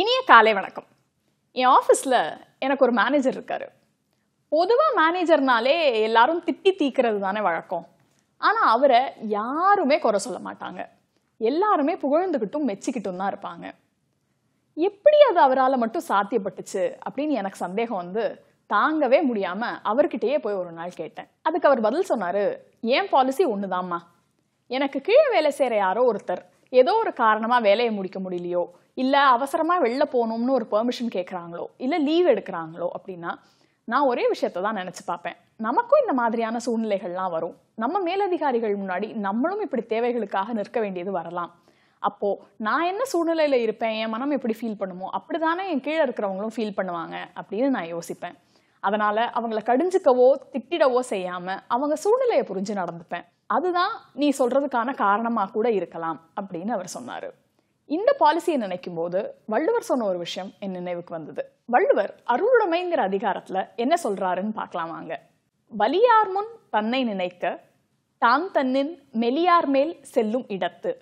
இனிய காலை வணக்கம் என் ஆஃபீஸில் எனக்கு ஒரு மேனேஜர் இருக்கார் பொதுவாக மேனேஜர்னாலே எல்லாரும் திட்டி தீக்கிறது தானே வழக்கம் ஆனால் அவரை யாருமே குறை சொல்ல மாட்டாங்க எல்லாருமே புகழ்ந்துக்கிட்டும் மெச்சிக்கிட்டும் தான் இருப்பாங்க எப்படி அது அவரால் மட்டும் சாத்தியப்பட்டுச்சு அப்படின்னு எனக்கு சந்தேகம் வந்து தாங்கவே முடியாமல் அவர்கிட்டயே போய் ஒரு நாள் கேட்டேன் அதுக்கு அவர் பதில் சொன்னார் ஏன் பாலிசி ஒன்று எனக்கு கீழே வேலை செய்கிற யாரோ ஒருத்தர் ஏதோ ஒரு காரணமாக வேலையை முடிக்க முடியலையோ இல்லை அவசரமாக வெளில போகணும்னு ஒரு பெர்மிஷன் கேட்குறாங்களோ இல்லை லீவ் எடுக்கிறாங்களோ அப்படின்னா நான் ஒரே விஷயத்த தான் நினச்சி பார்ப்பேன் நமக்கும் இந்த மாதிரியான சூழ்நிலைகள்லாம் வரும் நம்ம மேலதிகாரிகள் முன்னாடி நம்மளும் இப்படி தேவைகளுக்காக நிற்க வேண்டியது வரலாம் அப்போது நான் என்ன சூழ்நிலையில் இருப்பேன் என் மனம் எப்படி ஃபீல் பண்ணுமோ அப்படி தானே என் கீழே இருக்கிறவங்களும் ஃபீல் பண்ணுவாங்க அப்படின்னு நான் யோசிப்பேன் அதனால் அவங்கள கடிஞ்சிக்கவோ திட்டிடவோ செய்யாமல் அவங்க சூழ்நிலையை புரிஞ்சு நடந்துப்பேன் அதுதான் நீ சொல்கிறதுக்கான காரணமாக கூட இருக்கலாம் அப்படின்னு அவர் சொன்னார் இந்த பாலிசியை நினைக்கும் போது வள்ளுவர் சொன்ன ஒரு விஷயம் என் நினைவுக்கு வந்தது வள்ளுவர் அருளுடைமைங்கிற அதிகாரத்தில் என்ன சொல்கிறாருன்னு பார்க்கலாம் வாங்க வலியார் முன் தன்னை நினைக்க தாம் தன்னின் மெலியார் மேல் செல்லும் இடத்து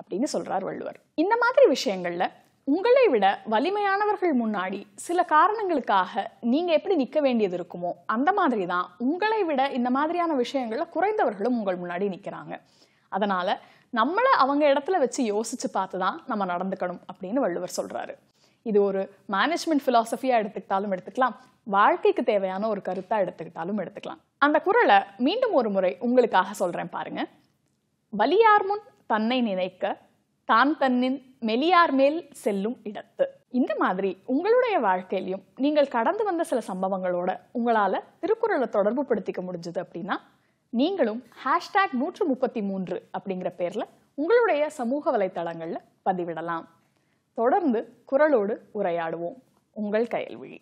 அப்படின்னு சொல்கிறார் வள்ளுவர் இந்த மாதிரி விஷயங்களில் உங்களை விட வலிமையானவர்கள் முன்னாடி சில காரணங்களுக்காக நீங்கள் எப்படி நிற்க வேண்டியது இருக்குமோ அந்த மாதிரி தான் உங்களை விட இந்த மாதிரியான விஷயங்களில் குறைந்தவர்களும் உங்கள் முன்னாடி நிற்கிறாங்க அதனால் நம்மளை அவங்க இடத்துல வச்சு யோசித்து பார்த்து தான் நம்ம நடந்துக்கணும் அப்படின்னு வள்ளுவர் சொல்கிறாரு இது ஒரு மேனேஜ்மெண்ட் ஃபிலாசபியாக எடுத்துக்கிட்டாலும் எடுத்துக்கலாம் வாழ்க்கைக்கு தேவையான ஒரு கருத்தாக எடுத்துக்கிட்டாலும் எடுத்துக்கலாம் அந்த குரலை மீண்டும் ஒரு முறை உங்களுக்காக சொல்கிறேன் பாருங்க வலியார் முன் தன்னை நினைக்க தான் தன்னின் மெலியார் மேல் செல்லும் இடத்து இந்த மாதிரி உங்களுடைய வாழ்க்கையிலையும் நீங்கள் கடந்து வந்த சில சம்பவங்களோட உங்களால் திருக்குறளை தொடர்பு படுத்திக்க முடிஞ்சது அப்படின்னா நீங்களும் ஹேஷ்டேக் நூற்று முப்பத்தி மூன்று அப்படிங்கிற பேரில் உங்களுடைய சமூக வலைத்தளங்களில் பதிவிடலாம் தொடர்ந்து குரலோடு உரையாடுவோம் உங்கள் கையல்விழி